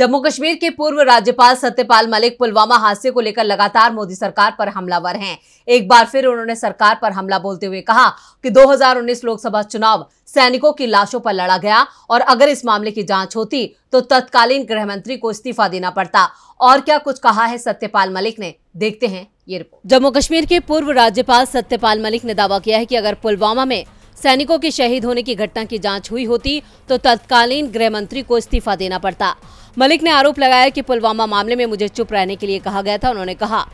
जम्मू कश्मीर के पूर्व राज्यपाल सत्यपाल मलिक पुलवामा हादसे को लेकर लगातार मोदी सरकार पर हमलावर हैं एक बार फिर उन्होंने सरकार पर हमला बोलते हुए कहा कि 2019 लोकसभा चुनाव सैनिकों की लाशों पर लड़ा गया और अगर इस मामले की जांच होती तो तत्कालीन गृह मंत्री को इस्तीफा देना पड़ता और क्या कुछ कहा है सत्यपाल मलिक ने देखते हैं ये रिपोर्ट जम्मू कश्मीर के पूर्व राज्यपाल सत्यपाल मलिक ने दावा किया है की अगर पुलवामा में सैनिकों के शहीद होने की घटना की जांच हुई होती तो तत्कालीन गृह मंत्री को इस्तीफा देना पड़ता मलिक ने आरोप लगाया कि पुलवामा मामले में मुझे चुप रहने के लिए कहा गया था उन्होंने कहा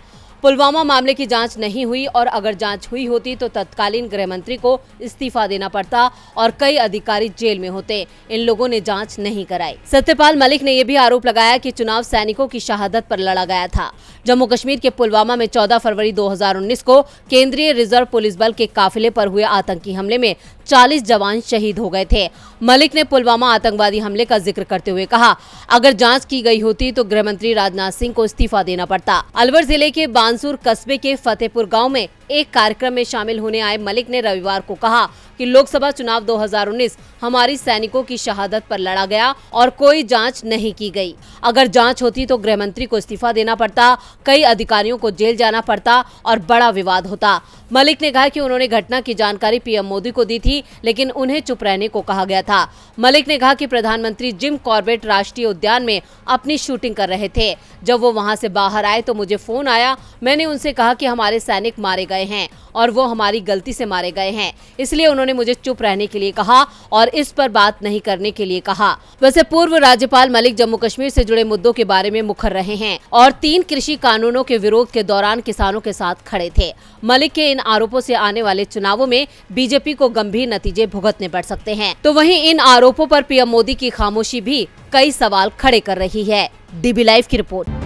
पुलवामा मामले की जांच नहीं हुई और अगर जांच हुई होती तो तत्कालीन गृह मंत्री को इस्तीफा देना पड़ता और कई अधिकारी जेल में होते इन लोगों ने जांच नहीं कराई सत्यपाल मलिक ने यह भी आरोप लगाया कि चुनाव सैनिकों की शहादत पर लड़ा गया था जम्मू कश्मीर के पुलवामा में 14 फरवरी 2019 को केंद्रीय रिजर्व पुलिस बल के काफिले पर हुए आतंकी हमले में 40 जवान शहीद हो गए थे मलिक ने पुलवामा आतंकवादी हमले का जिक्र करते हुए कहा अगर जाँच की गयी होती तो गृह मंत्री राजनाथ सिंह को इस्तीफा देना पड़ता अलवर जिले के मानसूर कस्बे के फतेहपुर गांव में एक कार्यक्रम में शामिल होने आए मलिक ने रविवार को कहा कि लोकसभा चुनाव 2019 हमारी सैनिकों की शहादत पर लड़ा गया और कोई जांच नहीं की गई अगर जांच होती तो गृह मंत्री को इस्तीफा देना पड़ता कई अधिकारियों को जेल जाना पड़ता और बड़ा विवाद होता मलिक ने कहा कि उन्होंने घटना की जानकारी पीएम मोदी को दी थी लेकिन उन्हें चुप रहने को कहा गया था मलिक ने कहा कि प्रधानमंत्री जिम कॉर्बेट राष्ट्रीय उद्यान में अपनी शूटिंग कर रहे थे जब वो वहां से बाहर आए तो मुझे फोन आया मैंने उनसे कहा कि हमारे सैनिक मारे गए हैं और वो हमारी गलती से मारे गए हैं इसलिए उन्होंने मुझे चुप रहने के लिए कहा और इस पर बात नहीं करने के लिए कहा वैसे पूर्व राज्यपाल मलिक जम्मू कश्मीर से जुड़े मुद्दों के बारे में मुखर रहे हैं और तीन कृषि कानूनों के विरोध के दौरान किसानों के साथ खड़े थे मलिक के इन आरोपों से आने वाले चुनावों में बीजेपी को गंभीर नतीजे भुगतने पड़ सकते हैं तो वही इन आरोपों पर पीएम मोदी की खामोशी भी कई सवाल खड़े कर रही है डीबी लाइव की रिपोर्ट